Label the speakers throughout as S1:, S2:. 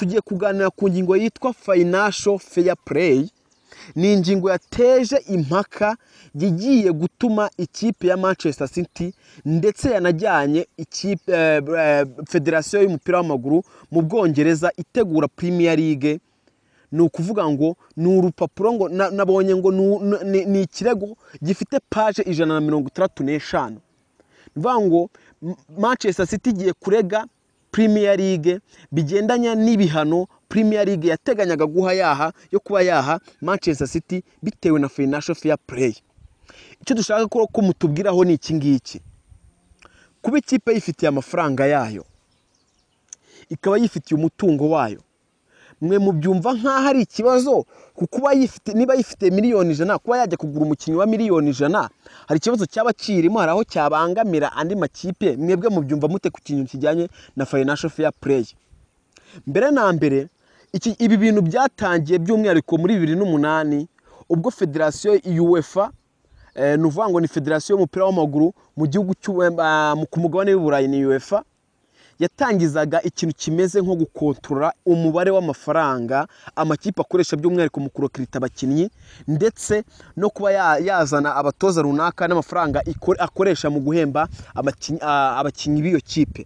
S1: tugiye kuganira ku ngingo yitwa fayinasho feya pureyi ni ingingo yateje impaka igiye gutuma ikipe ya manchester city ndetse yanajyanye ikipe eh, eh, federasiyo y'umupira w'amaguru mu bwongereza itegura premier league ni ukuvuga ngo ni urupapuro ngo nabonye ngo ni ikirego gifite paje ijana na mirongo itandatu n'eshanu ni ukuvuga ngo manchester city igiye kurega Premier League bigendanye n'ibihano Premier League yateganyaga guha yaha yo kuba yaha Manchester City bitewe na financial fair play icyo dushaka ko mutubwiraho ni iki ngiki kuba ikipe yifitiye amafaranga yayo ikaba yifitiye umutungo wayo mwe mubyumva nk'aho ari ikibazo kuko niba yifite miliyoni ijana kuba yajya kugura umukinnyi wa miliyoni ijana hari ikibazo cyaba kirimo hari aho cyabangamira andi makipe mwebwe mubyumva mute ku kintu kijyanye na fayinasho feya pureyi mbere na mbere ibi bintu byatangiye by'umwihariko muri bibiri n'umunani ubwo federasiyo yuwefa eh, ni ukuvuga ngo ni federasiyo y'umupira w'amaguru mu gihugu eh, ku mugabane w'i burayi ni uefa yatangizaga ikintu kimeze nko gukontura umubare w'amafaranga amakipe akoresha by'umwihariko mu kurokirita abakinnyi ndetse no kuba yazana abatoza runaka n'amafaranga akoresha mu guhemba abakinnyi b'iyo kipe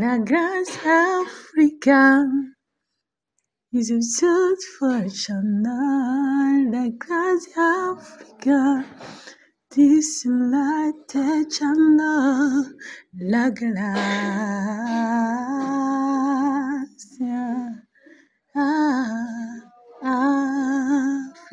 S1: na garazi afurika izi byose fashana na garazi afurika disi rayite cana na garazi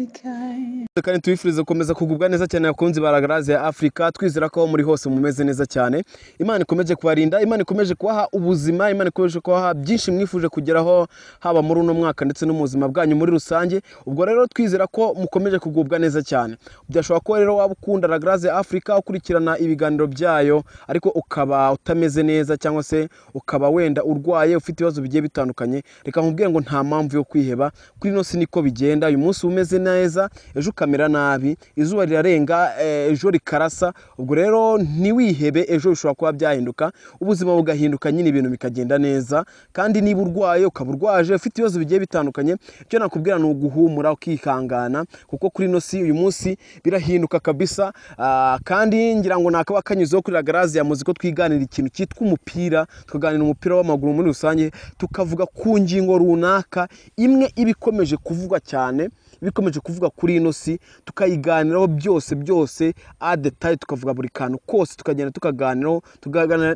S1: Africa kandi tubifurize gukomeza kugubwa neza cyane abakunzi ba Lagaraze ya Africa twizera ko muri hose mumeze neza cyane Imana ikomeje kubarinda Imana ikomeje kubaha ubuzima Imana ikomeje kubaha byinshi mwifuje kugeraho haba muri uno mwaka ndetse no mu buzima bwanyu muri rusange ubwo rero twizera ko mukomeje kugubwa neza cyane byashobora kuba rero waba ukunda Lagaraze ya Africa ukurikirana ibiganiro byayo ariko ukaba utameze neza cyangwa se ukaba wenda urwaye ufite ibibazo bigiye bitandukanye reka nkubwire ngo nta mpamvu yo kwiheba kuri ino si niko bigenda uyu munsi umeze neza ejo kamera nabi izuba rirarenga eh, ejo rikarasa ubwo rero ntiwihebe ejo bishobora kuba byahinduka ubuzima bugahinduka nyine ibintu bikagenda neza kandi niba urwaye ukaba urwaje ufite ibibazo bigiye bitandukanye icyo nakubwira ni uguhumura ukihangana kuko kuri ino si uyu munsi birahinduka kabisa ah, kandi ngira ngo nakaba akanyuzeho kuri ragarazi ya muziko twiganira ikintu cyitwa umupira tukaganira umupira w'amaguru muri rusange tukavuga ku ngingo runaka imwe iba ikomeje kuvugwa cyane ibikomeje kuvuga kuri ino si tukayiganiraho byose byose a detaye tukavuga buri kantu kose tukagenda tukaganiraho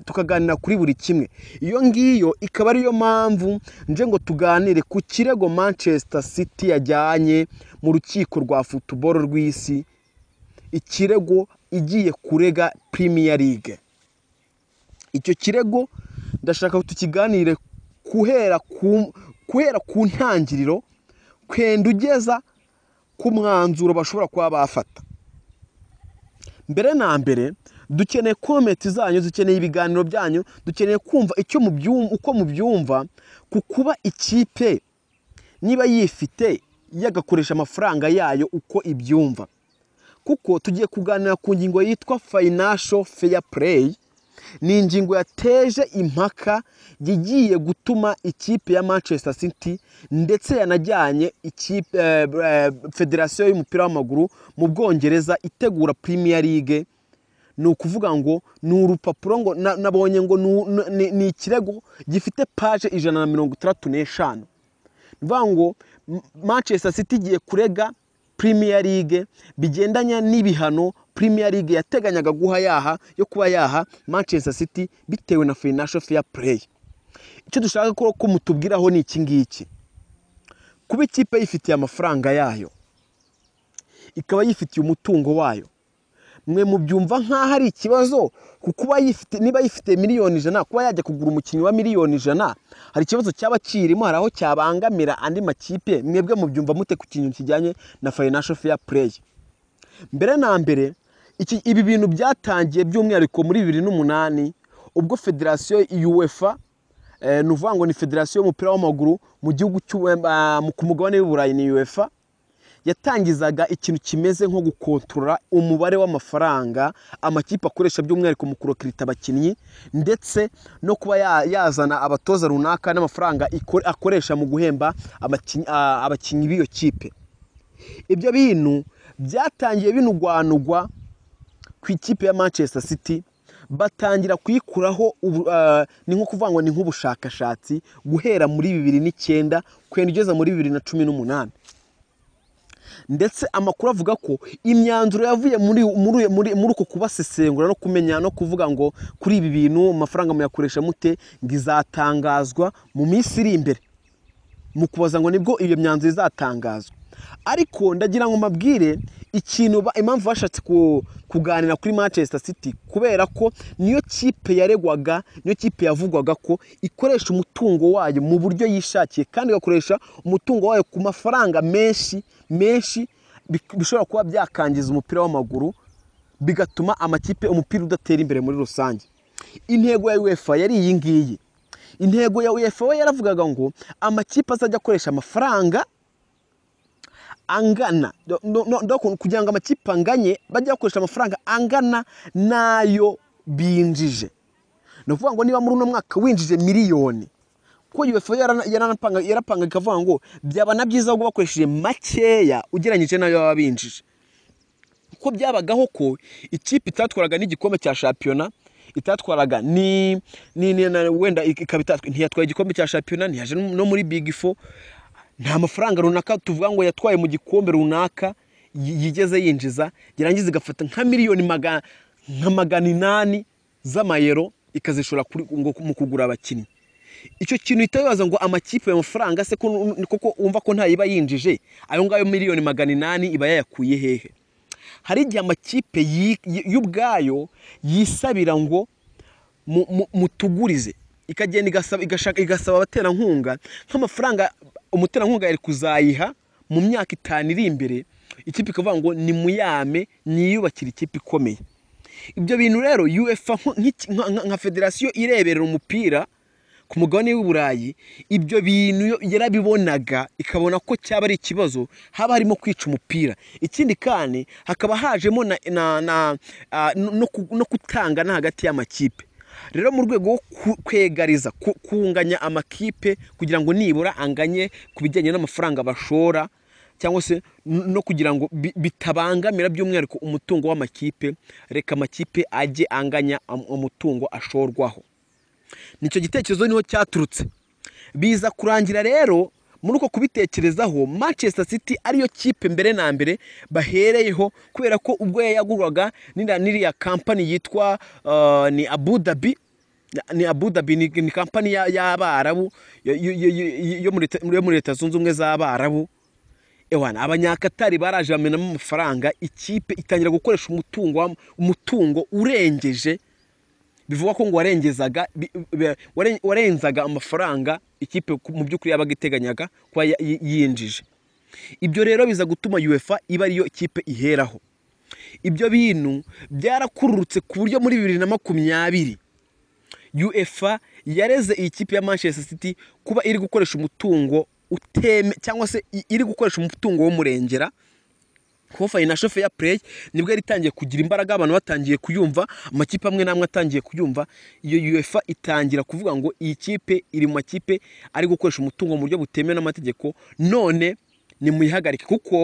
S1: tukaganira kuri buri kimwe iyo ngiyo ikaba ariyo mpamvu nje ngo tuganire ku kirego manchester city yajyanye mu rukiko rwa futuboro rw'isi ikirego igiye kurega premier league icyo kirego ndashaka tukiganire kuhera kuhera ku ntangiriro kwenda ugeza ku mwanzuro bashobora kuba bafata mbere na mbere dukeneye komenti zanyu dukeneye ibiganiro byanyu dukeneye kumva icyo uko mubyumva ku kuba ikipe niba yifite yagakoresha amafaranga yayo uko ibyumva kuko tugiye kuganira ku ngingo yitwa fayinasho feya pureyi ni ingingo yateje impaka igiye gutuma ikipe ya manchester city ndetse yanajyanye ikipe eh, eh, federasiyo y'umupira w'amaguru mu bwongereza itegura premier league ni ukuvuga ngo ni urupapuro ngo nabonye ngo ni ikirego gifite paje ijana na mirongo itandatu n'eshanu ni ukuvuga ngo manchester city igiye kurega Premier League bigendanye n'ibihano Premier League yateganyaga guha yaha yo kuba yaha Manchester City bitewe na financial fair play icyo dushaka ko mutubwiraho ni iki ngiki kuba ikipe yifitiye amafaranga yayo ikaba yifitiye umutungo wayo mwe mubyumva nk'aho ari ikibazo kuko niba yifite miliyoni ijana kuba yajya kugura umukinnyi wa miliyoni ijana hari ikibazo cyaba kirimo hari aho cyabangamira andi makipe mwebwe mubyumva mute ku kintu kijyanye na financial fair Play mbere na mbere ibi bintu byatangiye by'umwihariko muri bibiri n'umunani ubwo federasiyo UEfa eh, ni ukuvuga ngo ni federasiyo y'umupira w'amaguru mu gihugu eh, ku mugabane w'i burayi ni uefa yatangizaga ikintu kimeze nko gukontorora umubare w'amafaranga amakipe akoresha by'umwihariko mu kurokirita abakinnyi ndetse no kuba yazana abatoza runaka n'amafaranga akoresha mu guhemba abakinnyi b'iyo kipe ibyo bintu byatangiye binugwanugwa ku ikipe ya manchester city batangira kuyikuraho ni nko kuvuga ngo ni nk'ubushakashatsi guhera muri bibiri n'icyenda kugenda igeza muri bibiri na cumi n'umunani ndetse amakuru avuga ko imyanzuro yavuye muri uko kubasesengura no kumenya no kuvuga ngo kuri ibi bintu amafaranga muyakoresha mute ngo izatangazwa mu minsi iri imbere mu kubaza ngo nibwo iyo myanzuro izatangazwa ariko ndagira ngo mabwire ikintu impamvu bashatse kuganira kuri manchester city kubera ko niyo kipe yaregwaga niyo kipe yavugwaga ko ikoresha umutungo wayo mu buryo yishakiye kandi igakoresha umutungo wayo ku mafaranga menshi menshi bishobora kuba byakangiza umupira w'amaguru bigatuma amakipe umupira udatera imbere muri rusange intego ya uefa yari iyi ngiyi intego ya uefa we yaravugaga ngo amakipe azajya akoresha amafaranga angana kugira ngo amakipe anganye bajya bakoresha amafaranga angana n'ayo binjije ni ukuvuga ngo niba muri uno mwaka winjije miliyoni kuko yuwefu yarapanga ikavuga ngo byaba na byiza ahubwo bakoresheje makeya ugereranyije n'ayo baba binjije kuko byabagaho ko ikipe itatwaraga n'igikombe cya shampiyona itatwaraga ni wenda ikaba ntiyatwaye igikombe cya shampiyona ntiyaje no muri bigi fo nta mafaranga runaka tuvuga ngo yatwaye mu gikombe runaka yigeze yinjiza yarangiza igafata nka miliyoni nka magana inani z'amayero ikazishora mu kugura abakinnyi icyo kintu itabaza ngo amakipe ayo mafaranga se kuko wumva ko ntayo iba yinjije ayo ngayo miliyoni magana inani iba yayakuye hehe hari igihe amakipe y'ubwayo yisabira ngo mutugurize ikagenda igasaba abaterankunga nk'amafaranga umuterankunga yari kuzayiha mu myaka itanu iri imbere ikipe ikavuga ngo ni muyame niyubakire ikipe ikomeye ibyo bintu rero uefa nka federasiyo ireberera umupira ku mugabane w'uburayi ibyo bintu yarabibonaga ikabona ko cyaba ari ikibazo haba harimo kwica umupira ikindi kandi hakaba hajemo no kutangana hagati y'amakipe rero mu rwego rwo kwegariza kunganya amakipe kugira ngo nibura anganye ku bijyanye n'amafaranga bashora cyangwa se no kugira ngo bitabangamira by'umwihariko umutungo w'amakipe reka amakipe ajye anganya umutungo ashorwaho nicyo gitekerezo niho cyaturutse biza kurangira rero muri uko kubitekerezaho manchester city ariyo kipe mbere na mbere bahereyeho kubera ko ubwo yayagurwaga n'iriya kampani yitwa uh, ni abudabi ni abudabi ni kampani y'abarabu yo muri leta zunze ubumwe z'abarabu ewana abanyakatari baraje bamenamo amafaranga ikipe itangira gukoresha umutungo urengeje bivugwa ko ngo warengezaga warenzaga amafaranga ikipe mu by'ukuri yabaga iteganyaga kuba yinjije ibyo rero biza gutuma uefa iba ariyo ikipe iheraho ibyo bintu byarakururutse ku buryo muri bibiri na makumyabiri uefa yareze iyi kipe ya manchester city kuba iri gukoresha umutungo uteme cyangwa se iri gukoresha umutungo w'umurengera Kofani na Shoferi Play nibwo yari itangiye kugira imbaraga abantu batangiye kuyumva amakipe amwe n'amwe atangiye kuyumva iyo UEFA itangira kuvuga ngo iyi kipe iri mu makipe ari gukoresha umutungo mu buryo butemewe n'amategeko none nimuyihagarike kuko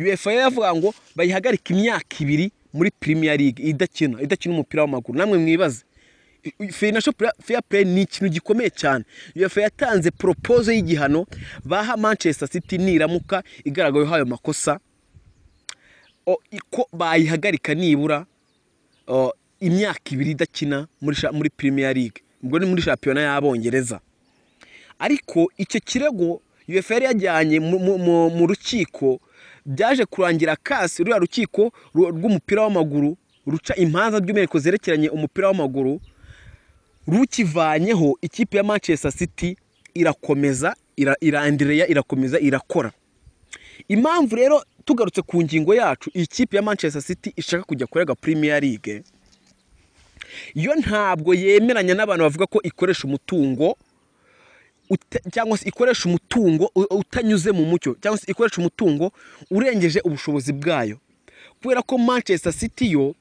S1: UEFA yavuga ngo bayihagarike imyaka ibiri muri Premier League idakina idakina umupira w'amaguru namwe mwibaze Financial Fair ni ikintu gikomeye cyane UEFA yatanze propose y'igihano baha Manchester City niramuka igaragaweho ayo makosa ko bayihagarika nibura imyaka ibiri idakina muri Premier League ubwo ni muri shampiyona y'abongereza ariko icyo kirego uefa yari yajyanye mu rukiko byaje kurangira kasi ruriya rukiko rw'umupira w'amaguru ruca impanza by'umwihariko zerekeranye umupira w'amaguru rukivanyeho ikipe ya manchester city irakomeza irandereya irakomeza irakora impamvu rero tugarutse ku ngingo yacu ikipe ya manchester city ishaka kujya kurega premier league yo ntabwo yemeranya n'abantu bavuga ko ikoresha umutungo cyangwa se ikoresha umutungo utanyuze mu mucyo cyangwa se ikoresha umutungo urengeje ubushobozi bwayo kubera ko manchester city yo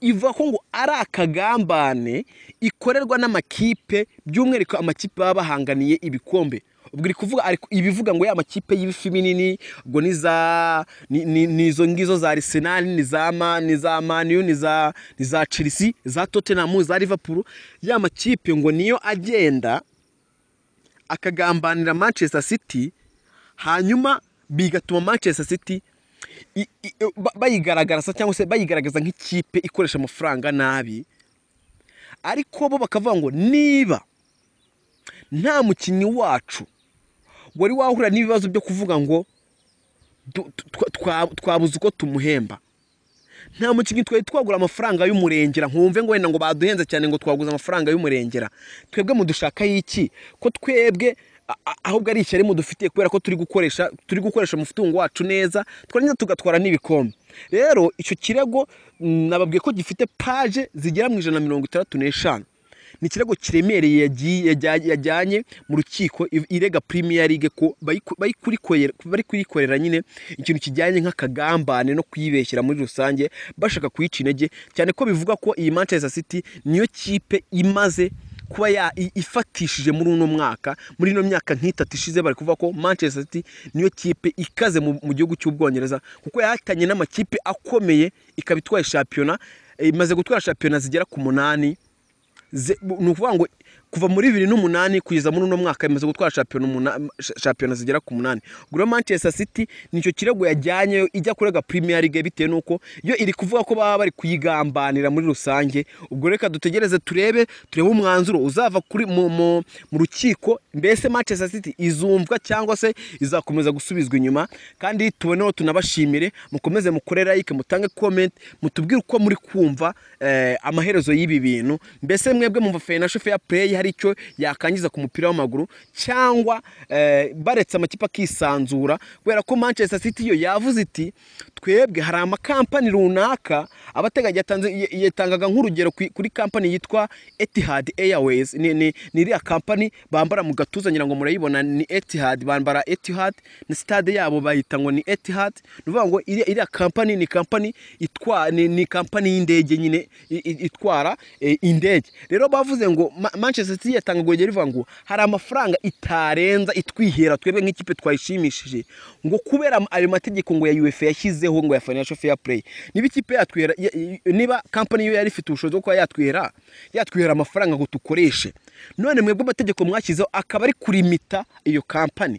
S1: iva ko ngo ari akagambane ikorerwa n'amakipe by'umwihariko amakipe baba bahanganiye ibikombe ubwo kuvuga ibivuga ngo ya makipe y'ibifi binini ngo nizo ngizo za arisenali ni za ni za maniyu ni za chelsea za tottenham za liverpool ya makipe ngo niyo agenda akagambanira manchester city hanyuma bigatuma manchester city bayigaragaza cyangwa se bayigaragaza nk'ikipe ikoresha amafaranga nabi ariko bo bakavuga ngo niba nta mukinnyi wacu wari wahura n'ibibazo byo kuvuga ngo twabuze uko tumuhemba nta mukinnyi twari twagura amafaranga y'umurengera nkumve ngo wenda ngo baduhenze cyane ngo twaguze amafaranga y'umurengera twebwe mudushaka y'iki ko twebwe ahubwo ari ishyari mudufitiye kubera ko turi gukoresha turi gukoresha umutungo wacu neza twarangiza tugatwara n'ibikombe rero icyo kirego mm, nababwiye ko gifite paje zigera mu ijana na mirongo itandatu n'eshanu ni ikirego kiremereye yajyanye mu rukiko irega Premier League ko bari kuyikorera nyine ikintu kijyanye nk'akagambane no kuyibeshyira muri rusange bashaka kuyica intege cyane ko bivuga ko iyi Manchester City niyo kipe imaze kuba ya ifatishije muri uno mwaka muri ino myaka nk'itatu ishize bari kuvuga ko Manchester City niyo kipe ikaze mu gihugu cy'ubwongereza kuko yahitanye n'amakipe akomeye ikaba itwaye shampiyona imaze gutwara shampiyona zigera ku munani nukuvuga ngo kuva muri bibiri n'umunani kugeza muri uno mwaka yamaze gutwara shampiyona zigera ku munani ubwo manchester city nicyo kirego yajyanyeyo ijya kurega premier league bitewe n'uko yo iri kuvuga ko baba bari kuyigambanira muri rusange ubwo reka dutegereze turebe turebe umwanzuro uzava kuri mu rukiko mbese manchester city izumvwa cyangwa se izakomeza gusubizwa inyuma kandi tuboneho tunabashimire mukomeze mukore like mutange comment mutubwire uko muri kumva eh, amaherezo y'ibi bintu mbese mwebwe mumva fena shoferi play hari icyo yakangiza ku mupira w'amaguru cyangwa eh, baretse amakipe akisanzura kubera ko manchester city yo yavuze iti twebwe hari amakampani runaka abateganya yatangaga nk'urugero kuri kampani yitwa etihad airways ni iriya kampani bambara mu gatuza ngira ngo murayibona ni etihad bambara etihad na sitade yabo bayita ngo ni etihad ni ukuvuga ngo iriya kampani ni kampani itwara ni kampani y'indege nyine itwara eh, indege rero bavuze ngo manchester sosiyete igiye itanga urugero ngo hari amafaranga itarenza itwihera twebwe nk'ikipe twayishimishije ngo kubera ayo mategeko ngo ya uefa yashyizeho ngo ya financial fair play niba ikipe yatwihera niba kampani yari ifite ubushobozi bwo kuba yatwihera yatwihera amafaranga ngo tukoreshe none mwebwe amategeko mwashyizeho akaba ari kurimita iyo kampani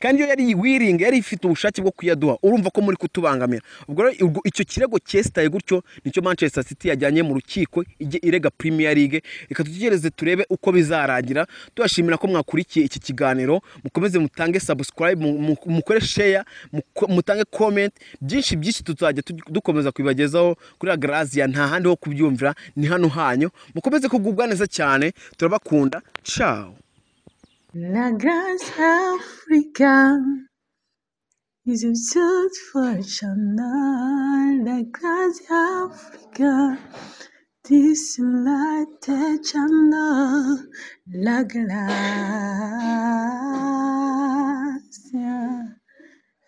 S1: kandi iyo yari wiringa yari ifite ubushake bwo kuyaduha urumva ko muri kutubangamira ubwo icyo kirego cyesitaye gutyo nicyo manchester city yajyanye mu rukiko ijye irega premier league reka tugereze turebe uko bizarangira tubashimira ko mwakurikiye iki kiganiro mukomeze mutange subscribe mukore share mutange comment byinshi byinshi tuzajya dukomeza kubibagezaho kuri agaraziya nta handi ho kubyumvira ni hano hanyu mukomeze kugubwa neza cyane turabakunda ciao La Grâce Africa is a search for a channel. La Grâce Africa, this lighted channel. La Gracia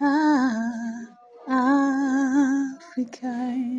S1: ah, Africa.